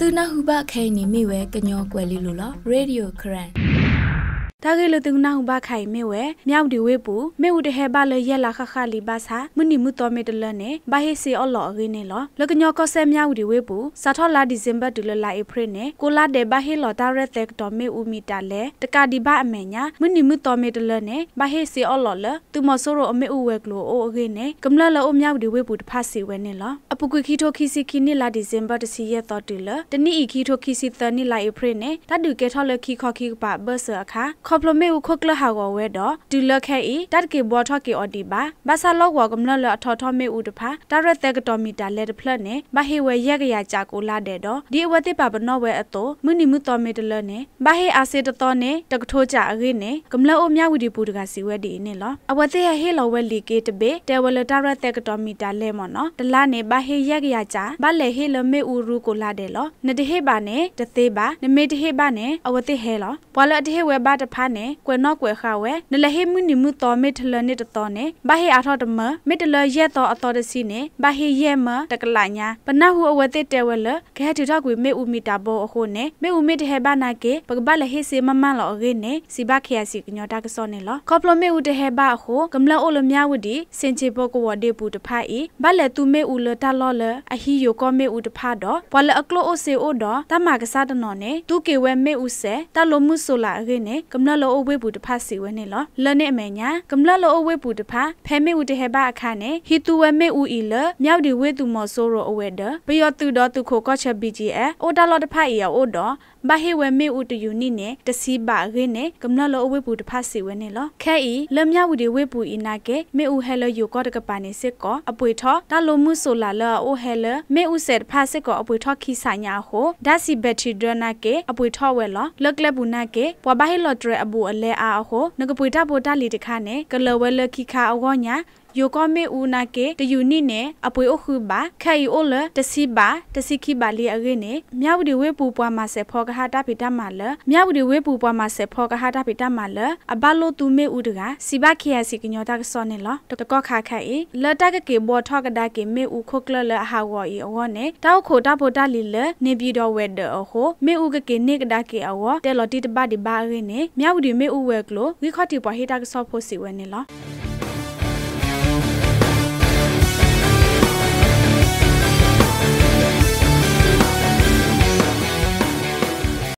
သူနာဟုဘခဲနီမိဝဲကညောကွယ်လီလိုလားရေဒီယိုခရန်တာဂေလတုနာဟုဘခိုင်မေဝဲမြောက်ဒီဝေပူမေဥတဟဲပါလေရက်လာခခလီဘာသာမနီမှုတော်မေတလနဲ့ဘာဟေစီအော်လော်အဂိနေလောလကညောကဆဲမြောက်ဒီဝေပူစာထောလာဒီဇင်ဘာဒူလလာဧပြီနဲ့ကိုလာတဲ့ဘာဟေလော်တာရက်သက်တော်မေဥမီတာလဲတကာဒီဘာအမေညာမနီမှုတော်မေတလနဲ့ဘာဟေစီအော်လော်လသူမဆိုးရအမေဥဝဲကလိုအိုအဂိနေကမလလောအမြောက်ဒီဝေပူတဖစီဝဲနေလောအပူကွီခီထိုခီစီခီနီလာဒီဇင်ဘာတစီရက်တော်တူလတနီဤခီထိုခီစီသနီလာဧပြီနဲ့တတ်တူကေထောလခီခေါခီပါဘဆာအခါခေါပလမေဥခကလဟာကောဝဲတော့ဒူလခဲဤတတ်ကေဘောထကေအော်ဒီပါဘာသာလောကောကမလလအထောထောမေဥတဖာတရက်တက်တော်မီတာလက်ဖလက်နဲ့ဘာဟေဝဲရက်ကြရကြကိုလာတဲ့တော့ဒီအဝတိပါပနောဝဲအတောမနိမှုတော်မေတလနဲ့ဘာဟေအာစေတတော်နဲ့တကထိုးကြအခေနဲ့ကမလအိုမြဝီဒီပူတကစီဝဲဒီနဲ့လောအဝတိရဟေလောဝဲလီကေတပေတဲဝလတရက်တက်တော်မီတာလဲမော်နော်တလနဲ့ဘာဟေရက်ကြရကြဘာလဲဟေလမေဥရူကိုလာတဲ့လောနတဟေပါနဲ့တသေးပါနမေတဟေပါနဲ့အဝတိဟေလောဘွာလတဟေဝဲပါတဖနဲ့ကွယ်နော့ကွယ်ခါဝဲနလဟေမှုနီမှုတော်မေထလနစ်တတော်နဲ့ဘာဟေအာထောတမမေတလရက်တော်အတော်တစီနဲ့ဘာဟေရဲမတကလညာပနဟုအဝတိတဲဝဲလခဲတူတော့ကွေမေဦးမီတာဘောအခုနဲ့မေဦးမီတဟေဘာနာကေပကဘလဟေစီမမန်လောရေနဲ့စီဘခရစီကညောတာကစောနဲ့လခေါပလမေဦးတဟေဘာအခုကမလအိုလမြဝဒီစင်ချေဘောကဝဒေပူတဖာဤဘလက်သူမေဦးလတလောလအဟီယိုကောမေဦးတဖာတော့ဘလအကလိုအိုစေအိုတော့တမကစားတနော်နဲ့သူကေဝဲမေဦးဆဲတလိုမှုဆိုလာရေနဲ့ကမနလိုအဝေးဘူးတဖစီဝဲနေလောလနဲ့အမေညာကမ္လလိုအဝေးဘူးတဖဖဲမေဦးတဟဘအခါနဲ့ဟီတူဝဲမေဦးဤလမြောက်ဒီဝေသူမော်ဆိုးရအဝဲဒပယောသူတော်သူခိုကော့ချက် BGF အိုတာလော်တဖအီယောအိုတော်ဘာဟေဝဲမေဥတယူနိနဲ့တစီပါရဲနဲ့ကမ္နလောအဝေပူတဖစီဝဲနဲ့လောခဲဤလမြဝဒီဝေပူဤနာကေမေဥဟဲလယူကောတကပါနေစစ်ကောအပွေထောဒါလိုမှုဆိုလာလောအိုဟဲလမေဥဆက်ဖစစ်ကောအပွေထောခိဆိုင်ညာဟိုဒါစီဘက်ထရီဒနာကေအပွေထောဝဲလောလကလပူနာကေပွာဘာဟေလောဒရအဘူအလဲအာအဟိုငကပွေတပိုတလီတခါနဲ့ကလဝဲလခိခါအောညာယိုကောမေဦးနာကေတယူနိနဲ့အပွေအခုပါခိုင်အိုလတစီပါတစီခိပါလီအရေနဲ့မြဝတီဝေပူပွားမှာစေဖောကဟာတာပိတမလမြဝတီဝေပူပွားမှာစေဖောကဟာတာပိတမလအဘလိုသူမေဦးတကစီဘခေယစီကညောတာကစောနေလတကောခါခိုင်လတကကေဘောထောကဒါကေမေဦးခုကလလဟာဝော်ဤအဝနဲ့တောက်ခိုတာဗိုတာလီလနေပြည်တော်ဝဲဒအဟိုမေဦးကကေနေကဒါကေအဝတဲလတိတဘဒီဘာရေနဲ့မြဝတီမေဦးဝဲကလိုဝီခေါတိပွားဟေတာကစောဖို့စီဝဲနေလော